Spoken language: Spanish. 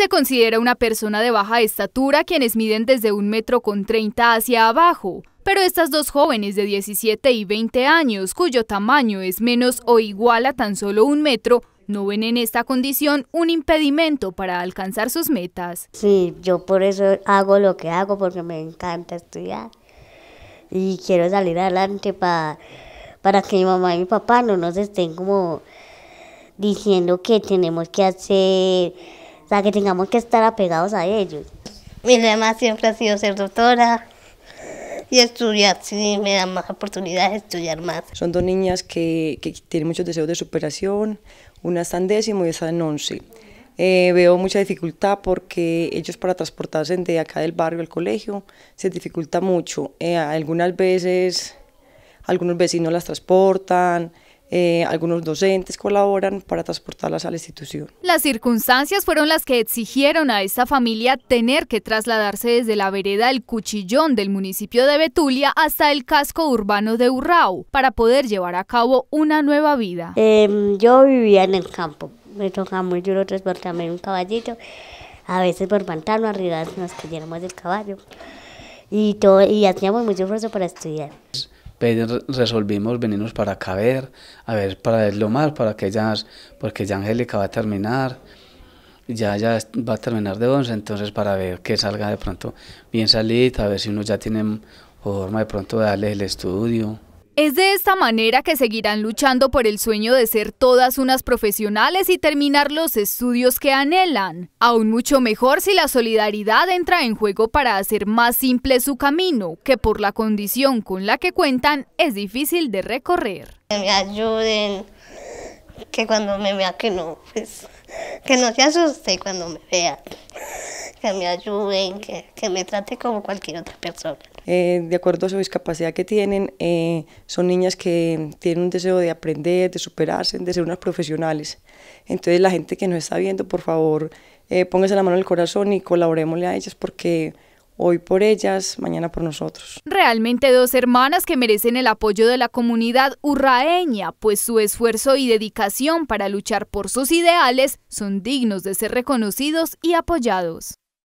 Se considera una persona de baja estatura quienes miden desde un metro con 30 hacia abajo, pero estas dos jóvenes de 17 y 20 años, cuyo tamaño es menos o igual a tan solo un metro, no ven en esta condición un impedimento para alcanzar sus metas. Sí, yo por eso hago lo que hago, porque me encanta estudiar y quiero salir adelante para, para que mi mamá y mi papá no nos estén como diciendo que tenemos que hacer sea, que tengamos que estar apegados a ellos. Mi lema siempre ha sido ser doctora y estudiar, sí, me dan más oportunidades de estudiar más. Son dos niñas que, que tienen muchos deseos de superación, una está en décimo y está en once. Eh, veo mucha dificultad porque ellos para transportarse de acá del barrio al colegio se dificulta mucho. Eh, algunas veces algunos vecinos las transportan, eh, algunos docentes colaboran para transportarlas a la institución. Las circunstancias fueron las que exigieron a esta familia tener que trasladarse desde la vereda El Cuchillón del municipio de Betulia hasta el casco urbano de Urrao para poder llevar a cabo una nueva vida. Em, yo vivía en el campo, me tocaba muy duro transportarme en un caballito, a veces por pantano arriba nos cayéramos del caballo y, todo, y hacíamos mucho esfuerzo para estudiar. Pues, resolvimos venirnos para acá a ver, a ver, para verlo más, para que porque ya Angélica va a terminar, ya, ya va a terminar de once entonces para ver que salga de pronto bien salida, a ver si uno ya tiene forma de pronto de darle el estudio. Es de esta manera que seguirán luchando por el sueño de ser todas unas profesionales y terminar los estudios que anhelan. Aún mucho mejor si la solidaridad entra en juego para hacer más simple su camino, que por la condición con la que cuentan es difícil de recorrer. Que me ayuden, que cuando me vea que no, pues, que no se asuste cuando me vea que me ayuden, que, que me trate como cualquier otra persona. Eh, de acuerdo a su discapacidad que tienen, eh, son niñas que tienen un deseo de aprender, de superarse, de ser unas profesionales. Entonces la gente que nos está viendo, por favor, eh, póngase la mano en el corazón y colaborémosle a ellas porque hoy por ellas, mañana por nosotros. Realmente dos hermanas que merecen el apoyo de la comunidad urraeña, pues su esfuerzo y dedicación para luchar por sus ideales son dignos de ser reconocidos y apoyados.